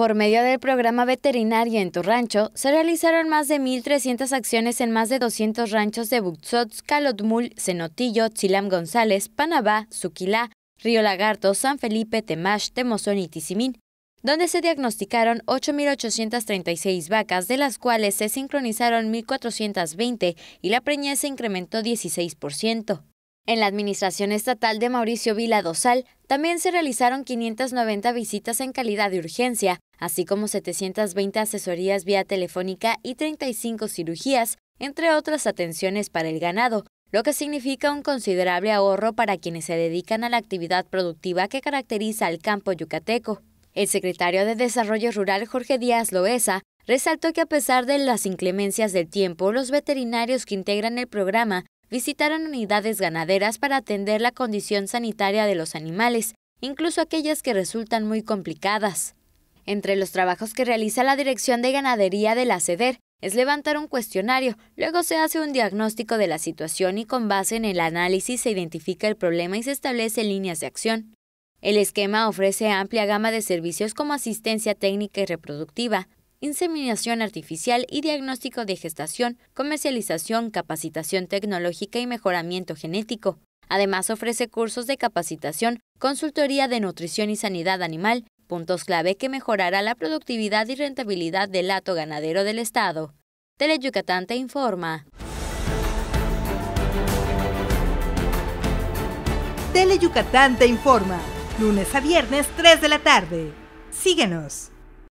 Por medio del programa veterinario en tu Rancho, se realizaron más de 1.300 acciones en más de 200 ranchos de Buxots, Calotmul, Cenotillo, Chilam González, Panabá, Suquilá, Río Lagarto, San Felipe, Temash, Temozón y Tizimín, donde se diagnosticaron 8.836 vacas, de las cuales se sincronizaron 1.420 y la preñez se incrementó 16%. En la administración estatal de Mauricio Vila Dosal también se realizaron 590 visitas en calidad de urgencia, así como 720 asesorías vía telefónica y 35 cirugías, entre otras atenciones para el ganado, lo que significa un considerable ahorro para quienes se dedican a la actividad productiva que caracteriza al campo yucateco. El secretario de Desarrollo Rural Jorge Díaz Loesa resaltó que a pesar de las inclemencias del tiempo, los veterinarios que integran el programa visitaron unidades ganaderas para atender la condición sanitaria de los animales, incluso aquellas que resultan muy complicadas. Entre los trabajos que realiza la Dirección de Ganadería de la CEDER es levantar un cuestionario, luego se hace un diagnóstico de la situación y con base en el análisis se identifica el problema y se establecen líneas de acción. El esquema ofrece amplia gama de servicios como asistencia técnica y reproductiva, inseminación artificial y diagnóstico de gestación, comercialización, capacitación tecnológica y mejoramiento genético. Además ofrece cursos de capacitación, consultoría de nutrición y sanidad animal, puntos clave que mejorará la productividad y rentabilidad del lato ganadero del Estado. Tele te informa. Tele te informa. Lunes a viernes, 3 de la tarde. Síguenos.